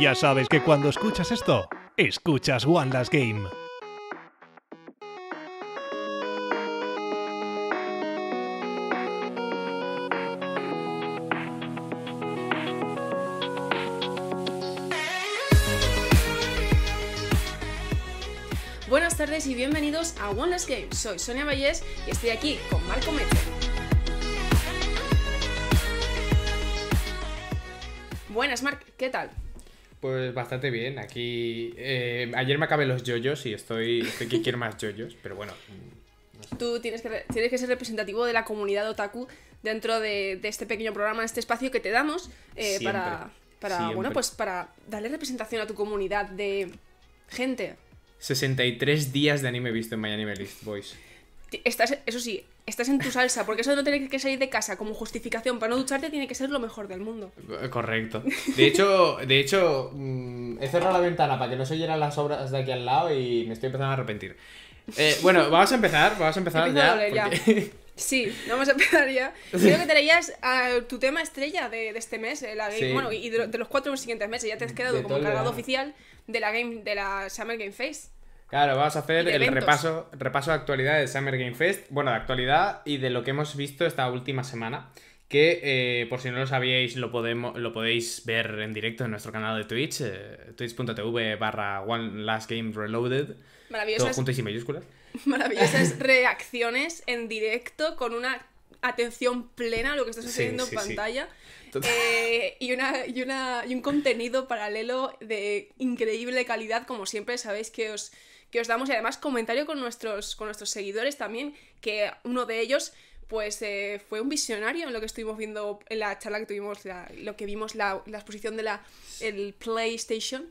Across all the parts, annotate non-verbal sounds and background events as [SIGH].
Ya sabes que cuando escuchas esto, escuchas One Last Game. Buenas tardes y bienvenidos a One Last Game. Soy Sonia Vallés y estoy aquí con Marco Mete. Buenas, Marc, ¿qué tal? Pues bastante bien. Aquí. Eh, ayer me acabé los yoyos y estoy, estoy que quiero más yoyos, pero bueno. Mm, Tú tienes que, que ser representativo de la comunidad otaku dentro de, este pequeño programa, este espacio que te damos eh, para, para bueno, pues para darle representación a tu comunidad de gente. 63 días de anime visto en My Anime boys estás, eso sí, estás en tu salsa, porque eso de no tener que salir de casa como justificación para no ducharte tiene que ser lo mejor del mundo. Eh, correcto. De hecho, de hecho mm, he cerrado la ventana para que no se oyeran las obras de aquí al lado y me estoy empezando a arrepentir. Eh, bueno, vamos a empezar, vamos a [LAUGHS] empezar ya, [LAUGHS] Sí, vamos a empezar ya. Creo que te leías ah, tu tema estrella de, este mes, eh, la game, bueno, y de, los cuatro siguientes meses, ya te has quedado como cargado oficial de la game de la Summer Game Face. Claro, vamos a hacer el repaso, repaso de actualidad de Summer Game Fest. Bueno, de actualidad y de lo que hemos visto esta última semana. Que eh, por si no lo sabíais, lo, podemos, lo podéis ver en directo en nuestro canal de Twitch, eh, twitch.tv barra One Last Game Reloaded. Maravillosas. y [LAUGHS] Maravillosas reacciones en directo con una atención plena a lo que está sucediendo en pantalla. Eh, y, una, y, una, y un contenido paralelo de increíble calidad, como siempre sabéis que os, que os damos. Y además comentario con nuestros, con nuestros seguidores también, que uno de ellos pues eh, fue un visionario en lo que estuvimos viendo en la charla que tuvimos, lo que vimos, la, exposición de la el PlayStation.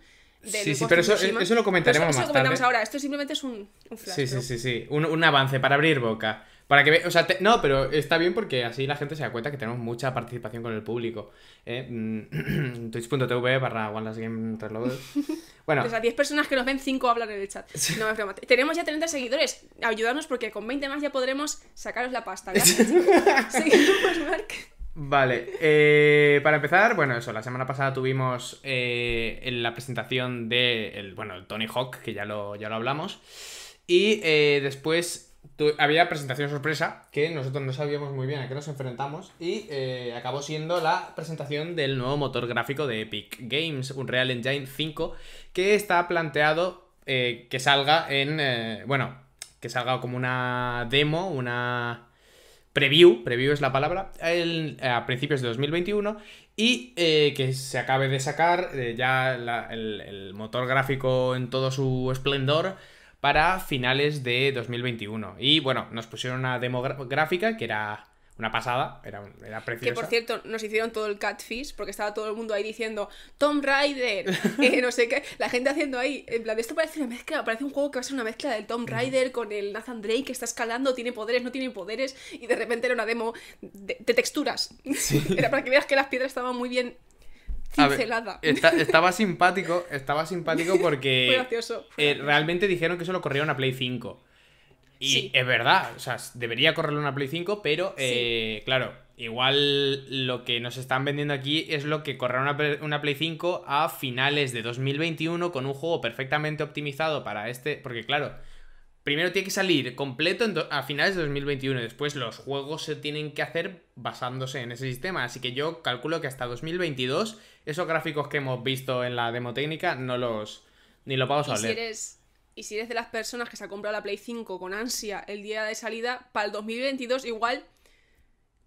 sí, sí, pero eso, eso, lo comentaremos más ahora, esto simplemente es un, Sí, sí, sí, un avance para abrir boca. Para que o sea, no, pero está bien porque así la gente se da cuenta que tenemos mucha participación con el público. ¿eh? Mm, [CLEARS THROAT] Twitch.tv barra [LAUGHS] Bueno. O sea, 10 personas que nos ven, 5 hablan en el chat. No me broma. Tenemos ya 30 seguidores. Ayudarnos porque con 20 más ya podremos sacaros la pasta. Seguimos, [LAUGHS] Mark. Vale, [LAUGHS] pues, eh, para empezar, bueno, eso, la semana pasada tuvimos eh, la presentación de, bueno, el Tony Hawk, que ya ya lo hablamos. Y eh, después había presentación sorpresa que nosotros no sabíamos muy bien a qué nos enfrentamos y eh, acabó siendo la presentación del nuevo motor gráfico de Epic Games, Unreal Engine 5, que está planteado eh, que salga en... Eh, bueno, que salga como una demo, una... Preview, preview es la palabra, a principios de 2021 y que se acabe de sacar ya el, motor gráfico en todo su esplendor para finales de 2021. Y bueno, nos pusieron una demográfica que era una pasada, era, era preciosa. Que por cierto, nos hicieron todo el catfish, porque estaba todo el mundo ahí diciendo Tom Rider [LAUGHS] eh, no sé qué, la gente haciendo ahí, en plan, esto parece una mezcla, parece un juego que va a ser una mezcla del Tom Rider con el Nathan Drake que está escalando, tiene poderes, no tiene poderes, y de repente era una demo de, texturas. [LAUGHS] era para que veas que las piedras estaban muy bien estaba simpático, estaba simpático [LAUGHS] porque eh, realmente dijeron que solo corría una Play 5. Y es verdad, o sea, debería correrlo una Play 5, pero eh, claro, igual lo que nos están vendiendo aquí es lo que correrá una, una, Play 5 a finales de 2021 con un juego perfectamente optimizado para este, porque claro, primero tiene que salir completo a finales de 2021 y después los juegos se tienen que hacer basándose en ese sistema. Así que yo calculo que hasta 2022 esos gráficos que hemos visto en la demo técnica no los... ni los vamos a ver. y si eres de las personas que se ha comprado la Play 5 con ansia el día de salida, para el 2022 igual...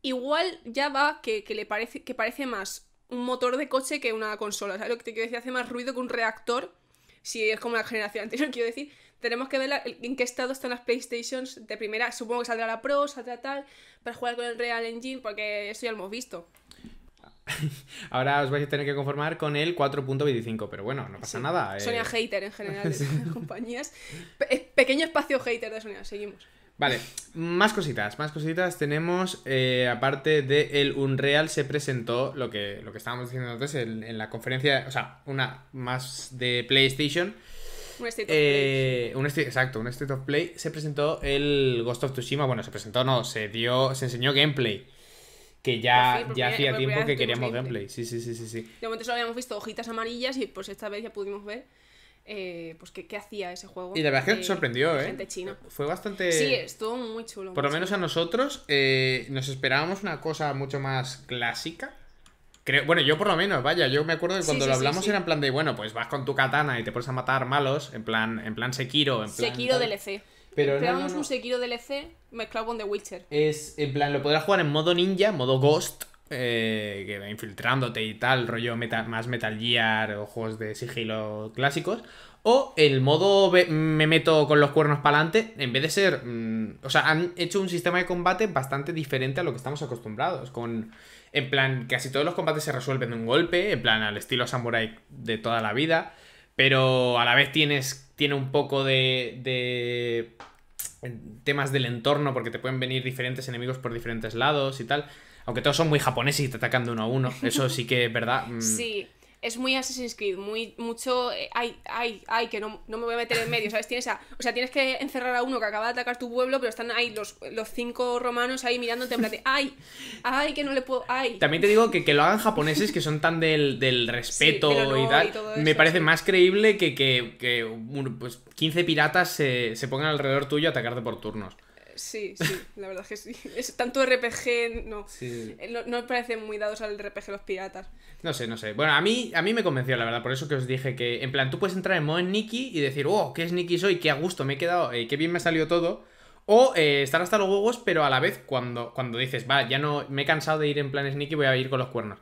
Igual ya va que, le parece, que parece más un motor de coche que una consola. ¿Sabes lo que te quiero decir? Hace más ruido que un reactor. Si es como la generación anterior, [LAUGHS] quiero decir. Tenemos que ver en qué estado están las PlayStations de primera. Supongo que saldrá la Pro, saldrá tal, para jugar con el Real Engine, porque eso ya lo hemos visto. [LAUGHS] Ahora os vais a tener que conformar con el 4.25, pero bueno, no pasa nada. Eh. Sonia hater en general de [LAUGHS] compañías. Eh, pequeño espacio hater de Sonia, seguimos. Vale, más cositas, más cositas. Tenemos, eh, aparte de el Unreal, se presentó lo que, lo que estábamos diciendo antes en la conferencia, o sea, una más de PlayStation. Un State of Play. Eh, exacto, un State of Play. Se presentó el Ghost of Tsushima. Bueno, se presentó, no, se dio. Se enseñó gameplay. Que ya, ya hacía tiempo que queríamos gameplay. Sí, sí, sí, sí, De momento solo habíamos visto hojitas amarillas y pues esta vez ya pudimos ver. Eh, pues qué, hacía ese juego. Y la verdad es que sorprendió, ¿eh? ¿eh? Fue bastante. Sí, estuvo muy chulo. Por lo menos a nosotros nos esperábamos una cosa mucho más clásica bueno, yo por lo menos, vaya, yo me acuerdo que cuando lo hablamos era en plan de, bueno, pues vas con tu katana y te pones a matar malos, en plan, en plan Sekiro, en plan. Sekiro DLC. Pero no, un Sekiro DLC mezclado con The Witcher. Es, en plan, lo podrás jugar en modo ninja, modo ghost, eh, que va infiltrándote y tal, rollo más Metal Gear o juegos de sigilo clásicos. O el modo me meto con los cuernos para adelante, en vez de ser mm, o sea, han hecho un sistema de combate bastante diferente a lo que estamos acostumbrados. Con, en plan, casi todos los combates se resuelven de un golpe, en plan, al estilo samurai de toda la vida. Pero a la vez tienes, tiene un poco de, de temas del entorno, porque te pueden venir diferentes enemigos por diferentes lados y tal. Aunque todos son muy japoneses y te atacan de uno a uno. Eso sí que es verdad. Mm. sí es muy Assassin's Creed, muy, mucho, eh, ay, ay, ay, que no, me voy a meter en medio, ¿sabes? Tienes o sea, tienes que encerrar a uno que acaba de atacar tu pueblo, pero están ahí los, los cinco romanos ahí mirándote en plan [LAUGHS] ay, ay, que no le puedo, ay. También te digo que, que lo hagan japoneses que son tan del, respeto y tal, me parece más creíble que, que, 15 pues, piratas se, se pongan alrededor tuyo a atacarte por turnos. Sí, sí, la verdad es que sí. [LAUGHS] Es tanto RPG, eh, no. No, parecen muy dados al RPG los piratas. No sé, no sé. Bueno, a mí, a mí me convenció, la verdad, por eso que os dije que, en plan, tú puedes entrar en modo Nikki y decir, oh, qué es Nikki soy, qué a gusto me he quedado, eh, qué bien me ha salido todo. O eh, estar hasta los huevos, pero a la vez cuando, cuando dices, va, ya no me he cansado de ir en plan sneaky, voy a ir con los cuernos.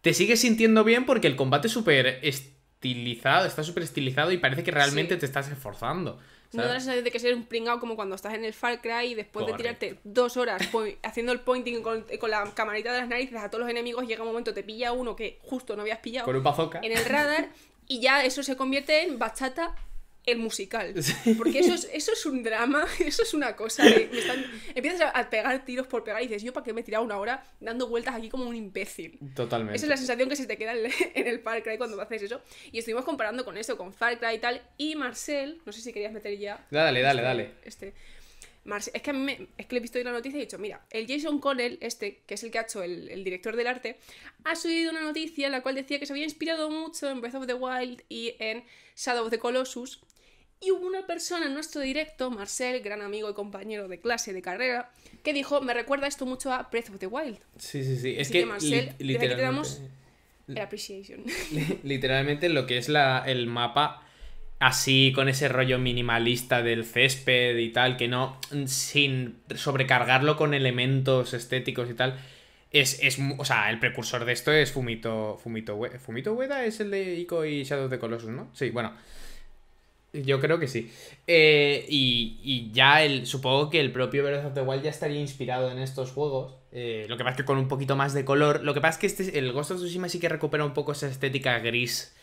Te sigues sintiendo bien porque el combate es súper estilizado, está súper estilizado y parece que realmente te estás esforzando. No da la sensación de que ser un pringao como cuando estás en el Far Cry y después de tirarte dos horas haciendo el pointing con, la camarita de las narices a todos los enemigos, llega un momento, te pilla uno que justo no habías pillado. En el radar. Y ya eso se convierte en bachata el musical. Porque eso es, eso es un drama, [LAUGHS] eso es una cosa. empiezas a pegar tiros por pegar y dices, yo para qué me he tirado una hora dando vueltas aquí como un imbécil. Totalmente. Esa es la sensación que se te queda en, el [LAUGHS] Far Cry cuando haces eso. Y estuvimos comparando con eso, con Far Cry y tal. Y Marcel, no sé si querías meter ya. Dale, dale, dale. Este. este. es que me, es que le he visto una noticia y he dicho, mira, el Jason Connell, este, que es el que ha hecho el director del arte, ha subido una noticia en la cual decía que se había inspirado mucho en Breath of the Wild y en Shadow of the Colossus y hubo una persona en nuestro directo, Marcel, gran amigo y compañero de clase de carrera, que dijo, me recuerda esto mucho a Breath of the Wild. Sí, sí, sí. Es que, Marcel, literalmente, [LAUGHS] literalmente lo que es la, el mapa así con ese rollo minimalista del césped y tal, que no, sin sobrecargarlo con elementos estéticos y tal. Es, o sea, el precursor de esto es Fumito Fumito Fumito es el de Ico y Shadow of the Colossus, ¿no? Sí, bueno. Yo creo que sí. Eh, y, y, ya el, supongo que el propio Breath of the Wild ya estaría inspirado en estos juegos. Eh, lo que pasa es que con un poquito más de color. Lo que pasa es que este, el Ghost of Tsushima sí que recupera un poco esa estética gris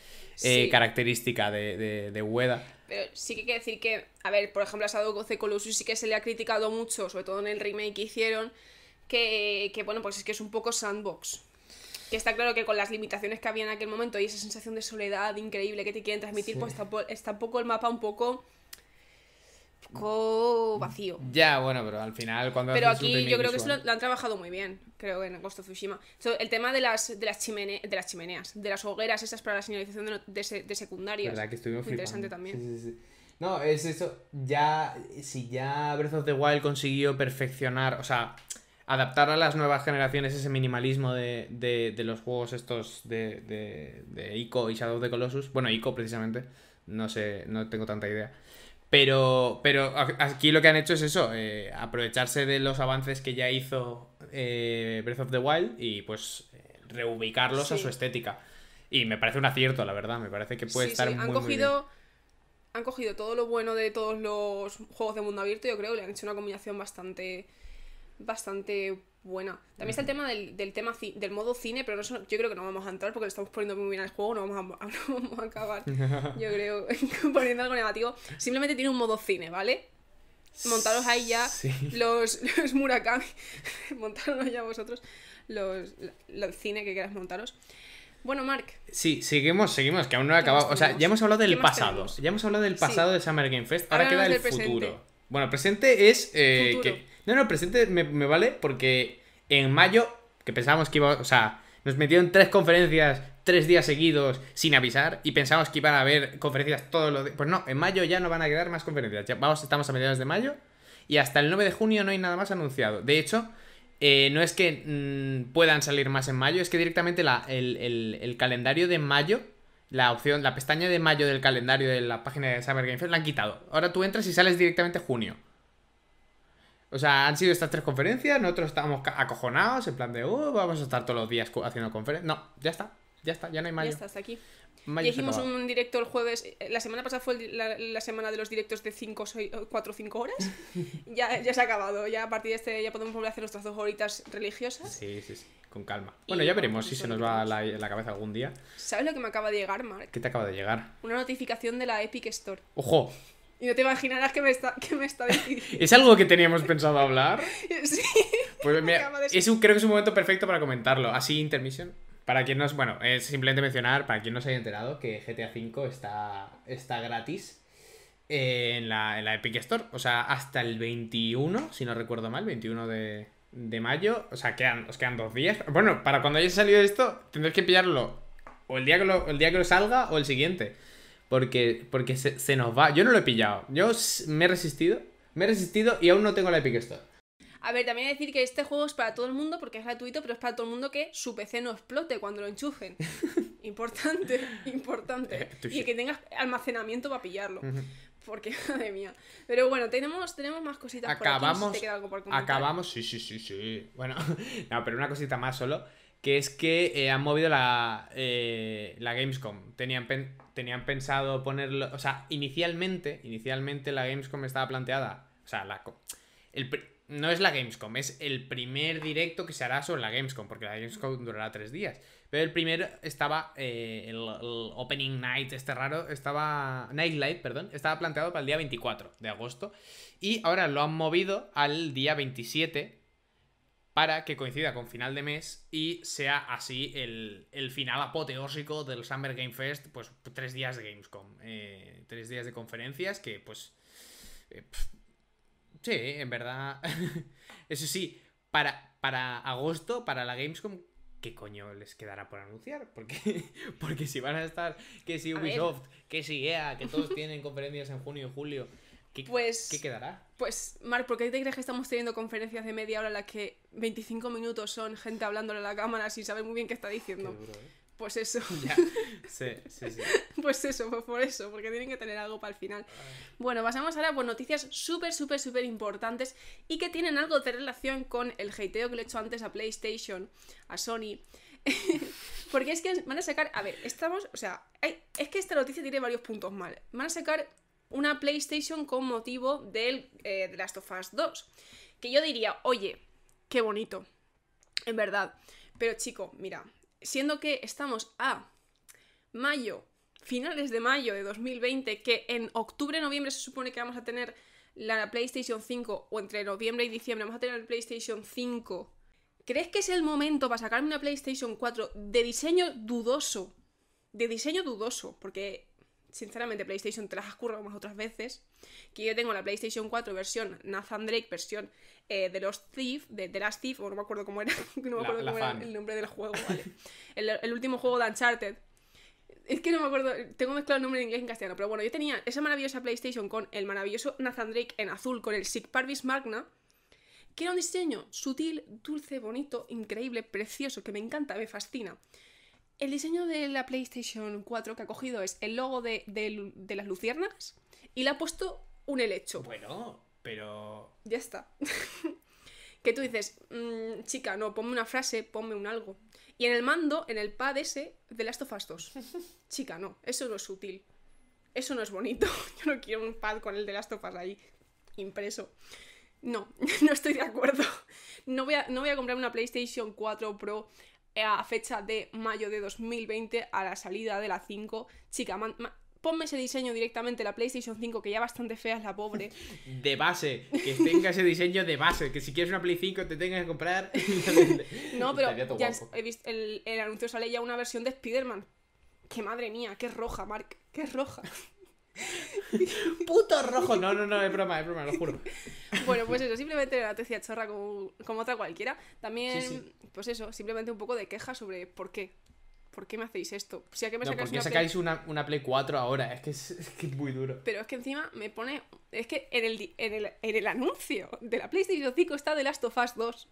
eh, característica de, de, de, Pero sí que hay que decir que, a ver, por ejemplo, a Shadow of the Colossus sí que se le ha criticado mucho, sobre todo en el remake que hicieron, que, que bueno, pues es que es un poco sandbox que está claro que con las limitaciones que había en aquel momento y esa sensación de soledad increíble que te quieren transmitir, pues está un poco el mapa un poco poco mm, vacío. Ya, bueno, pero al final cuando... Pero aquí yo creo que eso lo, han trabajado muy bien, creo, en Ghost of Tsushima. el tema de las, de, las chimene, de las chimeneas, de las hogueras esas para la señalización de, de, ¿Verdad que estuvimos Interesante también. No, es eso, ya, si ya Breath of the Wild consiguió perfeccionar, o sea, adaptar a las nuevas generaciones ese minimalismo de, los juegos estos de, de, ICO y Shadow of the Colossus. Bueno, ICO precisamente, no sé, no tengo tanta idea. Pero, pero aquí lo que han hecho es eso, eh, aprovecharse de los avances que ya hizo eh, Breath of the Wild y pues reubicarlos a su estética. Y me parece un acierto, la verdad, me parece que puede estar Han cogido... han cogido todo lo bueno de todos los juegos de mundo abierto, yo creo, que le han hecho una combinación bastante bastante buena. También está el tema del, del tema del modo cine, pero yo creo que no vamos a entrar porque lo estamos poniendo muy bien al juego, [LAUGHS] no vamos a, acabar, yo [LAUGHS] creo, [LAUGHS] poniendo algo negativo. Simplemente tiene un modo cine, ¿vale? Montaros ahí ya los, los, Murakami, montaros ya vosotros los, los cine que queráis montaros. Bueno, Mark. Sí, seguimos, seguimos, que aún no he acabado. O sea, ya hemos hablado del pasado. Ya hemos hablado del pasado de Summer Game Fest. Ahora, queda el futuro. Bueno, Bueno, presente es eh, que no, no, presente me, vale porque en mayo, que pensábamos que iba, o sea, nos metieron tres conferencias, tres días seguidos, sin avisar, y pensábamos que iban a haber conferencias todos los días. Pues no, en mayo ya no van a quedar más conferencias. Ya vamos, estamos a mediados de mayo y hasta el 9 de junio no hay nada más anunciado. De hecho, eh, no es que mm, puedan salir más en mayo, es que directamente el, calendario de mayo, la opción, la pestaña de mayo del calendario de la página de Summer Game la han quitado. Ahora tú entras y sales directamente junio. O sea, han sido estas tres conferencias, nosotros estábamos acojonados, en plan de, uh, vamos a estar todos los días haciendo conferencias. No, ya está, ya está, ya no hay mayo. Ya está, aquí. hicimos un directo el jueves, eh, la semana pasada fue la, semana de los directos de 5, 4 o 5 horas. [LAUGHS] ya, ya se ha acabado, ya a partir de este ya podemos volver a hacer nuestras dos horitas religiosas. Sí, sí, sí, con calma. Bueno, ya veremos si se nos va la, la, cabeza algún día. ¿Sabes lo que me acaba de llegar, Mark? ¿Qué te acaba de llegar? Una notificación de la Epic Store. ¡Ojo! Y no te imaginarás que me está, que me está diciendo. ¿Es algo que teníamos pensado hablar? [LAUGHS] Sí. Pues mira, creo que es un momento perfecto para comentarlo. Así, intermission. Para quien no... Bueno, es simplemente mencionar, para quien no se haya enterado, que GTA V está, está gratis en la, Epic Store. O sea, hasta el 21, si no recuerdo mal, 21 de, mayo. O sea, quedan, os quedan dos días. Bueno, para cuando haya salido esto, tendréis que pillarlo o el día el día que lo salga o el siguiente. Porque, se, nos va. Yo no lo he pillado. Yo me he resistido. Me he resistido y aún no tengo la Epic Store. A ver, también decir que este juego es para todo el mundo porque es gratuito, pero es para todo el mundo que su PC no explote cuando lo enchufen. [LAUGHS] importante, [LAUGHS] importante. Eh, y que tengas almacenamiento para pillarlo. Porque, [LAUGHS] madre mía. Pero bueno, tenemos, tenemos más cositas acabamos, por aquí. Acabamos, sí, sí, sí, sí. Bueno, no, pero una cosita más solo que es que eh, han movido la, eh, la Gamescom. Tenían, tenían pensado ponerlo... O sea, inicialmente, inicialmente la Gamescom estaba planteada. O sea, la, no es la Gamescom, es el primer directo que se hará sobre la Gamescom, porque la Gamescom durará tres días. Pero el primero estaba, eh, el, opening night, este raro, estaba, Nightlight, perdón, estaba planteado para el día 24 de agosto. Y ahora lo han movido al día 27 para que coincida con final de mes y sea así el, final apoteósico del Summer Game Fest, pues tres días de Gamescom, eh, tres días de conferencias que pues... Eh, sí, en verdad... [LAUGHS] Eso sí, para, para agosto, para la Gamescom, ¿qué coño les quedará por anunciar? Porque, [LAUGHS] porque si van a estar, que si Ubisoft, que si EA, que todos tienen conferencias en junio y julio, ¿Qué, pues, ¿Qué quedará? Pues, Mark, ¿por qué te crees que estamos teniendo conferencias de media hora en las que 25 minutos son gente hablándole a la cámara sin saber muy bien qué está diciendo? ¿eh? Pues eso. [LAUGHS] Sí, sí, sí. [LAUGHS] pues eso, pues por eso, porque tienen que tener algo para el final. Ah. Bueno, pasamos ahora por noticias súper, súper, súper importantes y que tienen algo de relación con el hateo que le he hecho antes a PlayStation, a Sony. [LAUGHS] porque es que van a sacar. A ver, estamos. O sea, es que esta noticia tiene varios puntos mal. Van a sacar una PlayStation con motivo del The eh, Last of Us 2. Que yo diría, oye, qué bonito, en verdad. Pero chico, mira, siendo que estamos a mayo, finales de mayo de 2020, que en octubre, noviembre se supone que vamos a tener la PlayStation 5, o entre noviembre y diciembre vamos a tener la PlayStation 5. ¿Crees que es el momento para sacarme una PlayStation 4 de diseño dudoso? De diseño dudoso, porque sinceramente PlayStation te las has currado más otras veces, que yo tengo la PlayStation 4 versión Nathan Drake, versión eh, de los Thief, de, The Last Thief, no me acuerdo cómo era, [LAUGHS] no me acuerdo cómo era el nombre del juego, ¿vale? [LAUGHS] el, último juego de Uncharted. Es que no me acuerdo, tengo mezclado el nombre en inglés y en castellano, pero bueno, yo tenía esa maravillosa PlayStation con el maravilloso Nathan Drake en azul, con el Sig Parvis Magna, que era un diseño sutil, dulce, bonito, increíble, precioso, que me encanta, me fascina. El diseño de la PlayStation 4 que ha cogido es el logo de, las luciernas y le ha puesto un helecho. Bueno, pero. Ya está. [LAUGHS] que tú dices, mm, chica, no, ponme una frase, ponme un algo. Y en el mando, en el pad ese, de Last of Us 2. [LAUGHS] chica, no, eso no es útil. Eso no es bonito. [LAUGHS] Yo no quiero un pad con el de Last of Us ahí impreso. No, no estoy de acuerdo. No voy no voy a comprar una PlayStation 4 Pro a fecha de mayo de 2020 a la salida de la 5. Chica, ponme ese diseño directamente la PlayStation 5, que ya bastante fea es la pobre. [LAUGHS] De base, que tenga ese diseño de base, que si quieres una Play 5 te tengas que comprar. [LAUGHS] no, pero ya he visto, el, el, anuncio sale ya una versión de Spider-Man. Que madre mía, que roja, Mark, que roja. [LAUGHS] Puto rojo. No, no, no, es broma, es broma, lo juro. [LAUGHS] Bueno, pues eso, simplemente la una chorra como, otra cualquiera. También, pues eso, simplemente un poco de queja sobre por qué. ¿Por qué me hacéis esto? Si a que me sacáis Una, Play 4 ahora? Es que es, muy duro. Pero es que encima me pone. Es que en el, en el anuncio de la PlayStation 5 está The Last of Us 2.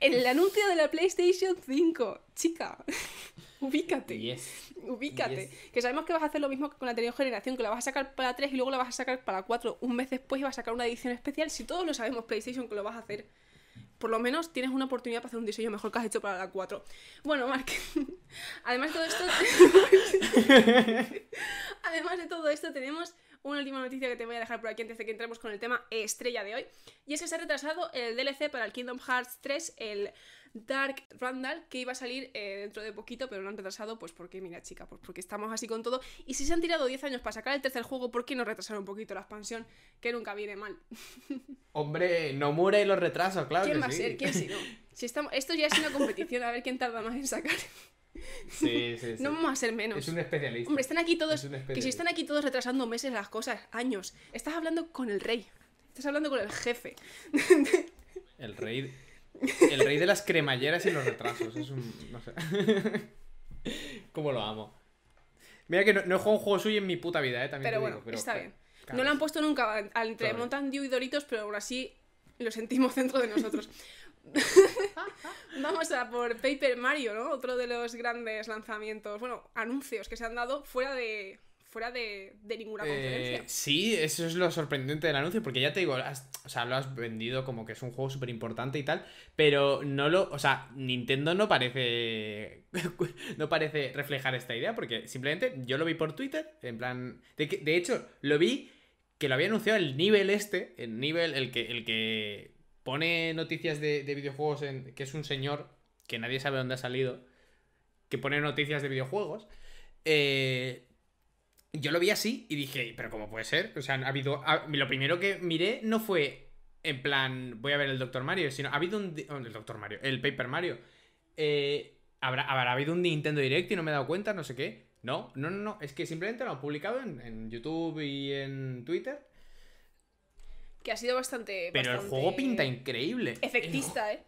El anuncio de la PlayStation 5, chica. [LAUGHS] Ubícate. Ubícate. Que sabemos que vas a hacer lo mismo que con la anterior generación, que la vas a sacar para 3 y luego la vas a sacar para 4 un mes después y vas a sacar una edición especial. Si todos lo sabemos, PlayStation, que lo vas a hacer. Por lo menos tienes una oportunidad para hacer un diseño mejor que has hecho para la 4. Bueno, Mark, [LAUGHS] además de todo esto. [LAUGHS] además de todo esto, tenemos una última noticia que te voy a dejar por aquí antes de que entremos con el tema estrella de hoy. Y es que se ha retrasado el DLC para el Kingdom Hearts 3, el Dark Randall, que iba a salir eh, dentro de poquito, pero lo han retrasado, pues porque, mira, chica, pues porque estamos así con todo. Y si se han tirado 10 años para sacar el tercer juego, ¿por qué no retrasar un poquito la expansión? Que nunca viene mal. [LAUGHS] Hombre, no muere los retrasos, claro. ¿Quién va a ser? ¿Quién si no? [LAUGHS] estamos... Esto ya es una competición, a ver quién tarda más en sacar. [LAUGHS] no vamos a ser menos. Es un especialista. Hombre, están aquí todos. que si están aquí todos retrasando meses las cosas, años. Estás hablando con el rey. Estás hablando con el jefe. [LAUGHS] el rey. El rey de las cremalleras y los retrasos. Es un. No sé. [LAUGHS] ¿Cómo lo amo? Mira que no, he jugado un juego suyo en mi puta vida, ¿eh? pero bueno, está bien. No lo han puesto nunca entre Mountain Dew y Doritos, pero aún así lo sentimos dentro de nosotros. [LAUGHS] Vamos a por Paper Mario, ¿no? Otro de los grandes lanzamientos, bueno, anuncios que se han dado fuera de fuera de, ninguna eh, conferencia. sí, eso es lo sorprendente del anuncio, porque ya te digo, o sea, lo has vendido como que es un juego súper importante y tal, pero no lo, o sea, Nintendo no parece, [LAUGHS] no parece reflejar esta idea, porque simplemente yo lo vi por Twitter, en plan, de, de hecho, lo vi que lo había anunciado el nivel este, el nivel, el que, el que pone noticias de, videojuegos, en, que es un señor que nadie sabe dónde ha salido, que pone noticias de videojuegos. Eh, yo lo vi así y dije, pero ¿cómo puede ser? O sea, ha habido. lo primero que miré no fue en plan, voy a ver el Doctor Mario, sino ha habido un. el Doctor Mario, el Paper Mario. Eh, ¿habrá, ¿habrá, habido un Nintendo Direct y no me he dado cuenta, no sé qué. No, no, no, Es que simplemente lo han publicado en, en YouTube y en Twitter que ha sido bastante. Pero el juego pinta increíble. Efectista, ¿eh?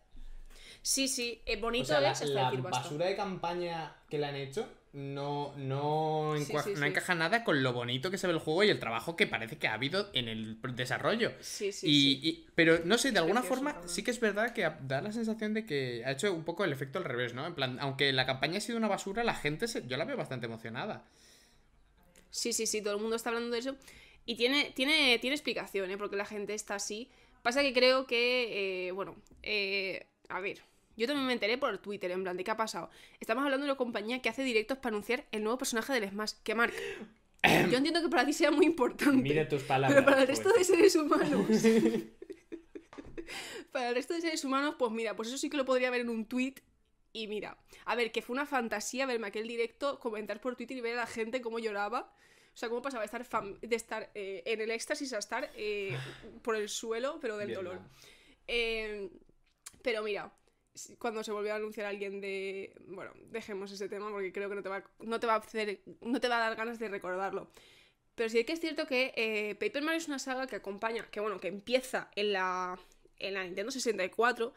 Sí, sí, es bonito. O ¿eh? la, basura de campaña que le han hecho no, no, no encaja nada con lo bonito que se ve el juego y el trabajo que parece que ha habido en el desarrollo. Sí, sí. Y, y, pero no sé, de alguna forma sí que es verdad que da la sensación de que ha hecho un poco el efecto al revés, ¿no? En plan, aunque la campaña ha sido una basura, la gente yo la veo bastante emocionada. Sí, sí, sí, todo el mundo está hablando de eso. Y tiene, tiene, tiene explicación, ¿eh? Porque la gente está así. Pasa que creo que, eh, bueno, eh, a ver, yo también me enteré por Twitter, en plan, ¿de qué ha pasado? Estamos hablando de una compañía que hace directos para anunciar el nuevo personaje del Smash, que Mark. [COUGHS] Yo entiendo que para ti sea muy importante. tus palabras. Pero para el resto de pues. seres humanos. [LAUGHS] para el resto de seres humanos, pues mira, pues eso sí que lo podría ver en un tweet. Y mira, a ver, que fue una fantasía verme aquel directo, comentar por Twitter y ver a la gente cómo lloraba. O sea, cómo pasaba de estar, de estar eh, en el éxtasis a estar eh, [LAUGHS] por el suelo, pero del dolor. Em, pero mira, cuando se volvió a anunciar alguien de. Bueno, dejemos ese tema porque creo que no te va, a hacer. No te va a dar ganas de recordarlo. Pero sí que es cierto que eh, Paper Mario es una saga que acompaña, que bueno, que empieza en la, en la Nintendo 64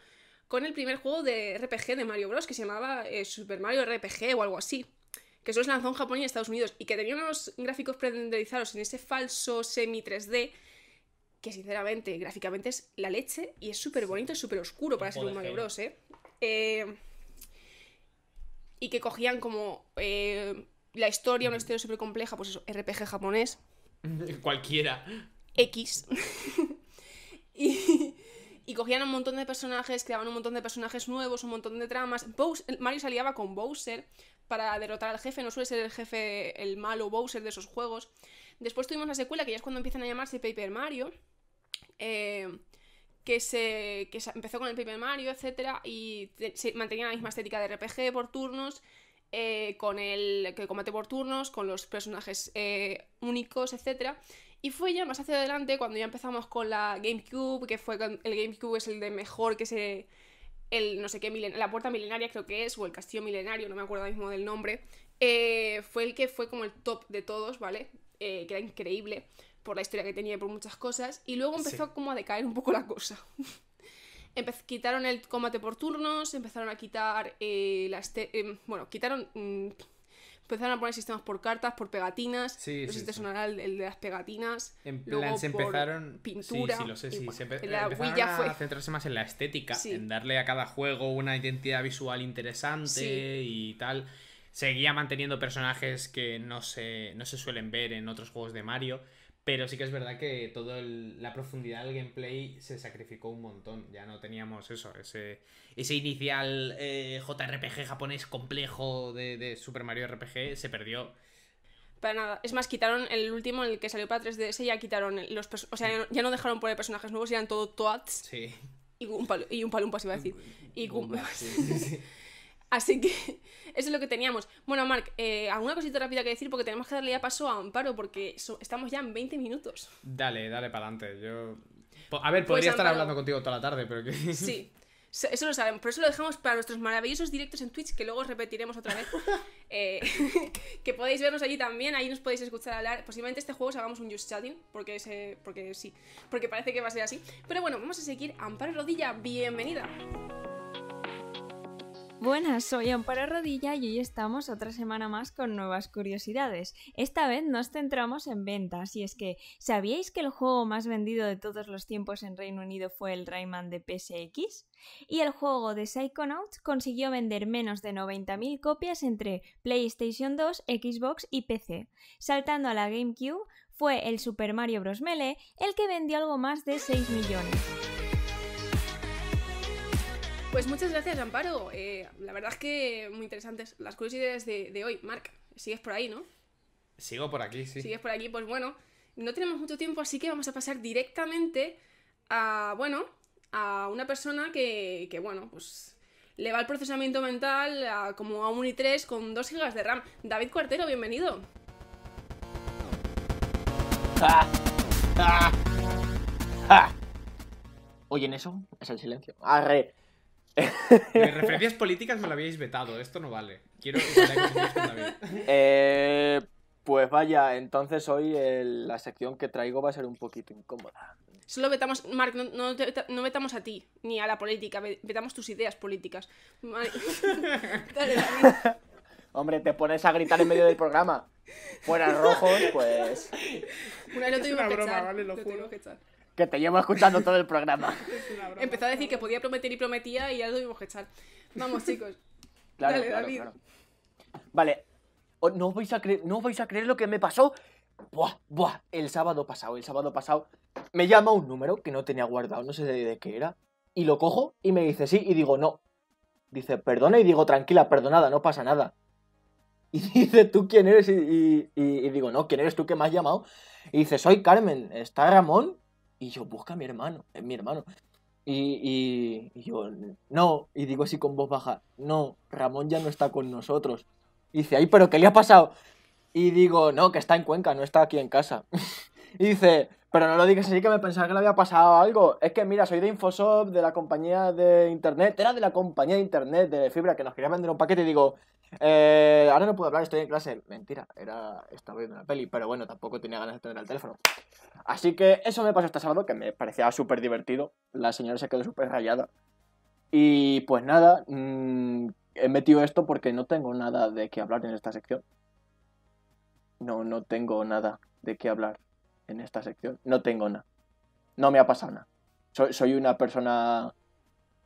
con el primer juego de RPG de Mario Bros. que se llamaba Super Mario RPG o algo así que solo se lanzó en Japón y Estados Unidos, y que tenía unos gráficos pre en ese falso semi-3D, que sinceramente, gráficamente es la leche, y es súper bonito, es súper oscuro para ser un Mario ¿eh? ¿eh? Y que cogían como eh, la historia, una historia súper compleja, pues eso, RPG japonés. [LAUGHS] Cualquiera. X. [LAUGHS] y, y cogían un montón de personajes, creaban un montón de personajes nuevos, un montón de tramas. Bowser, Mario se aliaba con Bowser para derrotar al jefe, no suele ser el jefe el malo Bowser de esos juegos. Después tuvimos la secuela, que ya es cuando empiezan a llamarse Paper Mario. Eh, que se, empezó con el Paper Mario, etc. y se mantenía la misma estética de RPG por turnos, eh, con el que combate por turnos, con los personajes eh, únicos, etcétera. Y fue ya más hacia adelante cuando ya empezamos con la GameCube, que fue con, el GameCube es el de mejor que se el no sé qué la puerta milenaria creo que es o el castillo milenario, no me acuerdo mismo del nombre. Eh, fue el que fue como el top de todos, ¿vale? Eh, que era increíble por la historia que tenía y por muchas cosas. Y luego empezó como a decaer un poco la cosa. [LAUGHS] quitaron el combate por turnos, empezaron a quitar eh, las... Em, bueno, quitaron... Mm, Empezaron a poner sistemas por cartas, por pegatinas. Sí, no sé sonará el, de las pegatinas. En plan, Luego se empezaron. pintura. Sí, lo sé, se empezó a centrarse más en la estética, en darle a cada juego una identidad visual interesante y tal. Seguía manteniendo personajes que no se, no se suelen ver en otros juegos de Mario. Pero sí que es verdad que toda la profundidad del gameplay se sacrificó un montón. Ya no teníamos eso, ese, ese inicial eh, JRPG japonés complejo de, Super Mario RPG se perdió. Para nada. Es más, quitaron el último, el que salió para 3DS, ya quitaron los... O sea, ya no dejaron poner personajes nuevos, eran todo Toads. Sí. Y un, palumpas iba a decir. Y [LAUGHS] Así que [LAUGHS] eso es lo que teníamos. Bueno, Mark, eh, alguna cosita rápida que decir porque tenemos que darle ya paso a Amparo porque estamos ya en 20 minutos. Dale, dale para adelante. Yo... A ver, pues podría estar hablando contigo toda la tarde, pero que... [LAUGHS] Sí, eso lo sabemos, por eso lo dejamos para nuestros maravillosos directos en Twitch, que luego repetiremos otra vez. [LAUGHS] Eh, que podéis vernos allí también, ahí nos podéis escuchar hablar. Posiblemente este juego hagamos un Just Chatting, porque, porque sí, porque parece que va a ser así. Pero bueno, vamos a seguir. Amparo Rodilla, bienvenida. Buenas, soy Amparo Rodilla y hoy estamos otra semana más con nuevas curiosidades. Esta vez nos centramos en ventas y es que ¿sabíais que el juego más vendido de todos los tiempos en Reino Unido fue el Rayman de PSX? Y el juego de Psychonauts consiguió vender menos de 90.000 copias entre PlayStation 2, Xbox y PC. Saltando a la GameCube fue el Super Mario Bros. Melee el que vendió algo más de 6 millones. Pues muchas gracias, Amparo. Eh, la verdad es que muy interesantes las curiosidades de, hoy. Marc, sigues por ahí, ¿no? Sigo por aquí, sí. Sigues por aquí, pues bueno, no tenemos mucho tiempo, así que vamos a pasar directamente a, bueno, a una persona que, bueno, pues le va el procesamiento mental a, como a un i3 con 2 GB de RAM. David Cuartero, bienvenido. Ah, ah, ah. eso? Es el silencio. Arre. [LAUGHS] referencias políticas me lo habíais vetado, esto no vale. Quiero que eh, Pues vaya, entonces hoy la sección que traigo va a ser un poquito incómoda. Solo vetamos, Mark, no, vetamos a ti, ni a la política, vetamos tus ideas políticas. [LAUGHS] Hombre, te pones a gritar en medio del programa. Fuera rojos, pues. es una broma, vale, juro que te llevo escuchando todo el programa. [LAUGHS] Empezó a decir que podía prometer y prometía y ya lo tuvimos que echar. Vamos, chicos. [LAUGHS] Vale, oh, no vais a creer, no vais a creer lo que me pasó. Buah, buah, el sábado pasado, el sábado pasado me llama un número que no tenía guardado, no sé de, qué era, y lo cojo y me dice sí, y digo no. Dice, perdona, y digo, tranquila, perdonada, no pasa nada. Y [LAUGHS] dice, ¿tú quién eres? y, digo, no, ¿quién eres tú que me has llamado? Y dice, soy Carmen, ¿está Ramón? Y yo, busca a mi hermano, es eh, mi hermano. Y, yo, no, y digo así con voz baja, no, Ramón ya no está con nosotros. dice, ay, pero ¿qué le ha pasado? Y digo, no, que está en Cuenca, no está aquí en casa. [LAUGHS] y dice, pero no lo digas así que me pensaba que le había pasado algo. Es que mira, soy de Infosoft, de la compañía de internet, era de la compañía de internet de fibra que nos quería vender un paquete y digo, eh, ahora no puedo hablar, estoy en clase. Mentira, era estaba viendo una peli, pero bueno, tampoco tenía ganas de tener el teléfono. Así que eso me pasó este sábado, que me parecía súper divertido. La señora se quedó súper rayada. Y pues nada, mm, he metido esto porque no tengo nada de qué hablar en esta sección. No, no tengo nada de qué hablar en esta sección. No tengo nada. No me ha pasado nada. Soy, soy, una persona.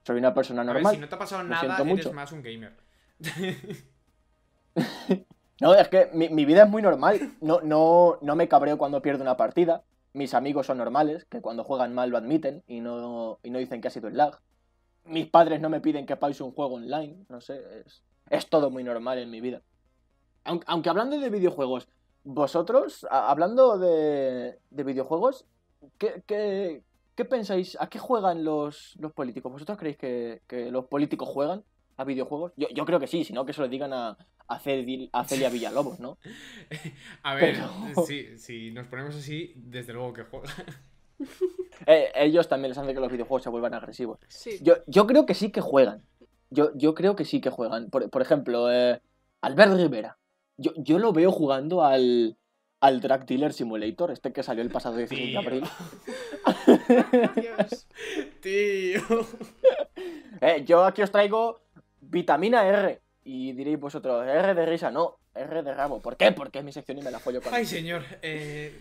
Soy una persona normal. A ver, si no te ha pasado nada, eres más un gamer. [LAUGHS] no, es que mi, mi, vida es muy normal. No, no, no me cabreo cuando pierdo una partida. Mis amigos son normales, que cuando juegan mal lo admiten y no, y no dicen que ha sido el lag. Mis padres no me piden que pause un juego online. No sé, es, es todo muy normal en mi vida. Aunque, aunque hablando de videojuegos, vosotros, hablando de, videojuegos, ¿qué, pensáis? ¿A qué juegan los, políticos? ¿Vosotros creéis que, los políticos juegan a videojuegos? Yo, creo que sí, sino que se lo digan a, a, Celia [LAUGHS] Villalobos, ¿no? [LAUGHS] a ver, [LAUGHS] si, nos ponemos así, desde luego que juegan. Eh, ellos también les hacen que los videojuegos se vuelvan agresivos. Yo, creo que sí que juegan. Yo, yo creo que sí que juegan. Por, por ejemplo, eh, Albert Rivera. Yo, yo lo veo jugando al, al Drag Dealer Simulator, este que salió el pasado 16 de abril. [LAUGHS] Tío. [LAUGHS] Eh, yo aquí os traigo vitamina R. Y diréis vosotros, R de risa, no, R de rabo. ¿Por qué? Porque es mi sección y me la apoyo con Ay, señor. Eh,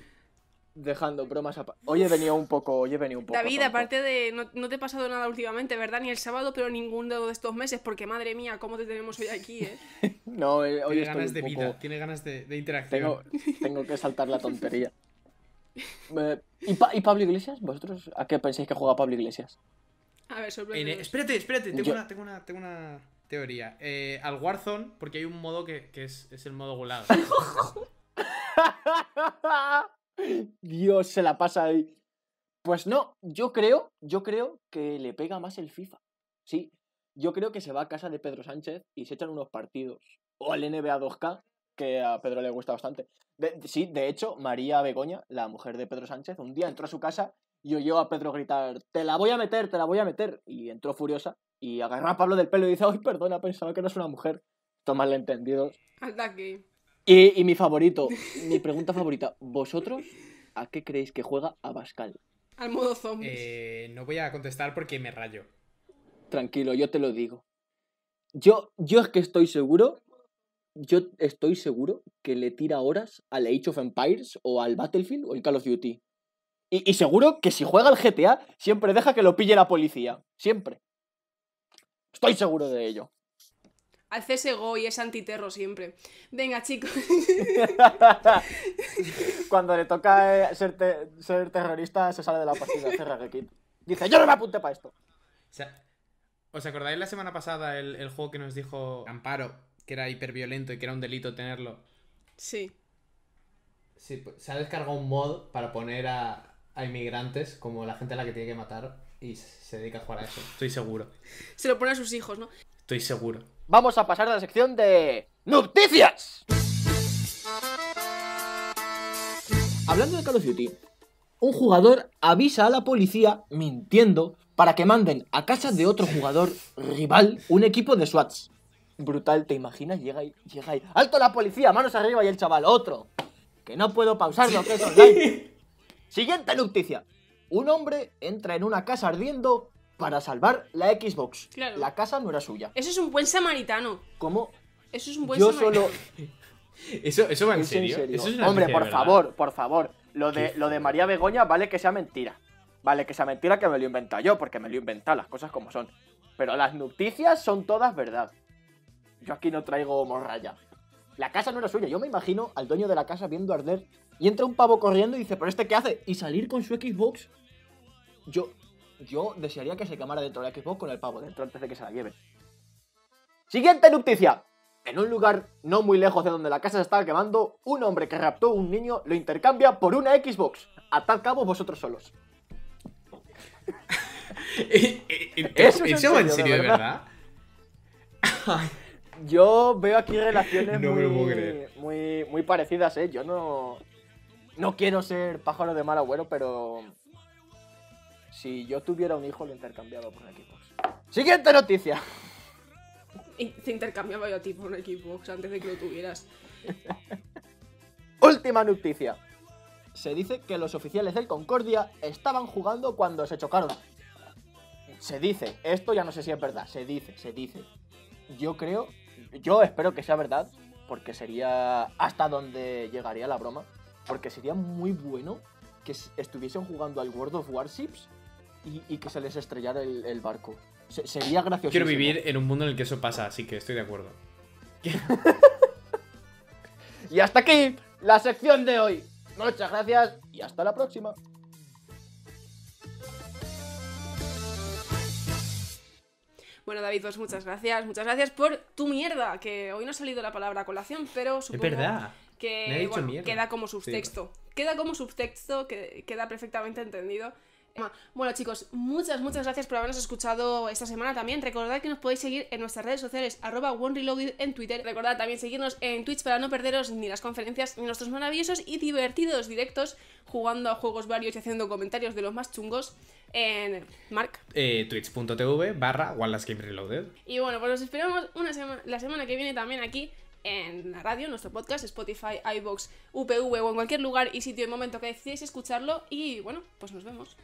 dejando bromas aparte. Hoy he venido un poco, hoy he venido un poco. David, aparte de. No, te he pasado nada últimamente, ¿verdad? Ni el sábado, pero ninguno de estos meses, porque madre mía, ¿cómo te tenemos hoy aquí, eh? [LAUGHS] no, eh, hoy tiene ganas de poco... vida, tiene ganas de, interacción. [LAUGHS] Tengo, que saltar la tontería. [LAUGHS] Eh, ¿y, Pablo Iglesias? ¿Vosotros a qué pensáis que juega Pablo Iglesias? A ver, Espérate, espérate, tengo, una, Teoría. Eh, al Warzone, porque hay un modo que, es, es el modo volado. Dios se la pasa ahí. Pues no, yo creo, yo creo que le pega más el FIFA. Sí, yo creo que se va a casa de Pedro Sánchez y se echan unos partidos. O al NBA 2K, que a Pedro le gusta bastante. sí, de hecho, María Begoña, la mujer de Pedro Sánchez, un día entró a su casa y oyó a Pedro gritar, te la voy a meter, te la voy a meter. Y entró furiosa y agarró a Pablo del pelo y dice, ay, perdona, pensaba que eras una mujer. el entendido. Hasta aquí. Y, mi favorito, mi pregunta favorita, ¿vosotros a qué creéis que juega Abascal? Al modo zombies. Eh, no voy a contestar porque me rayo. Tranquilo, yo te lo digo. Yo, yo es que estoy seguro, yo estoy seguro que le tira horas al Age of Empires o al Battlefield o el Call of Duty. Y, y seguro que si juega al GTA, siempre deja que lo pille la policía. Siempre. Estoy seguro de ello al CSGO y es antiterro siempre. Venga, chicos. [LAUGHS] Cuando le toca eh, ser, terrorista, se sale de la partida, cerra Dice, yo no me apunte para esto. ¿Os acordáis la semana pasada el, juego que nos dijo Amparo, que era hiperviolento y que era un delito tenerlo? Sí. Pues, se ha descargado un mod para poner a, a inmigrantes como la gente a la que tiene que matar y se dedica a jugar a eso. Estoy seguro. Se lo pone a sus hijos, ¿no? Estoy seguro vamos a pasar a la sección de noticias. Hablando de Call of Duty, un jugador avisa a la policía, mintiendo, para que manden a casa de otro jugador rival un equipo de SWATs. Brutal, ¿te imaginas? Llega ahí, llega ¡Alto la policía! ¡Manos arriba! Y el chaval, otro. Que no puedo pausarlo, que es online. [LAUGHS] Siguiente noticia. Un hombre entra en una casa ardiendo para salvar la Xbox. Claro. La casa no era suya. Eso es un buen samaritano. ¿Cómo? Eso es un buen Yo Solo... [LAUGHS] ¿Eso, va en, serio? ¿Eso es Hombre, por favor, por favor. Lo de, lo de María Begoña vale que sea mentira. Vale que sea mentira que me lo inventa yo, porque me lo inventa las cosas como son. Pero las noticias son todas verdad. Yo aquí no traigo morralla. La casa no era suya. Yo me imagino al dueño de la casa viendo arder y entra un pavo corriendo y dice, ¿pero este qué hace? Y salir con su Xbox. Yo, yo desearía que se quemara dentro de la Xbox con el pavo dentro antes de que se la lleve. Siguiente noticia. En un lugar no muy lejos de donde la casa se estaba quemando, un hombre que raptó a un niño lo intercambia por una Xbox. Atad cabo vosotros solos. [LAUGHS] es en serio, de verdad? [LAUGHS] Yo veo aquí relaciones muy, muy, parecidas, ¿eh? Yo no, no quiero ser pájaro de mal agüero, pero si yo tuviera un hijo, lo intercambiaba por un Xbox. Siguiente noticia. Se intercambiaba yo a ti por un Xbox antes de que lo tuvieras. [LAUGHS] Última noticia. Se dice que los oficiales del Concordia estaban jugando cuando se chocaron. Se dice, esto ya no sé si es verdad, se dice, se dice. Yo creo, yo espero que sea verdad, porque sería hasta donde llegaría la broma, porque sería muy bueno que estuviesen jugando al World of Warships y, que se les estrellara el, barco. sería gracioso. Quiero vivir en un mundo en el que eso pasa, así que estoy de acuerdo. [LAUGHS] y hasta aquí la sección de hoy. Muchas gracias y hasta la próxima. Bueno, David, pues muchas gracias. Muchas gracias por tu mierda, que hoy no ha salido la palabra colación, pero supongo verdad. que queda como subtexto. Queda como subtexto, que, queda perfectamente entendido. Bueno chicos, muchas, muchas gracias por habernos escuchado esta semana también. Recordad que nos podéis seguir en nuestras redes sociales, arroba OneReloaded en Twitter. Recordad también seguirnos en Twitch para no perderos ni las conferencias ni nuestros maravillosos y divertidos directos jugando a juegos varios y haciendo comentarios de los más chungos en Mark. Eh, Twitch.tv barra Reloaded. Y bueno, pues nos esperamos una la semana que viene también aquí en la radio, nuestro podcast, Spotify, iBox, UPV o en cualquier lugar y sitio y momento que decidáis escucharlo. Y bueno, pues nos vemos.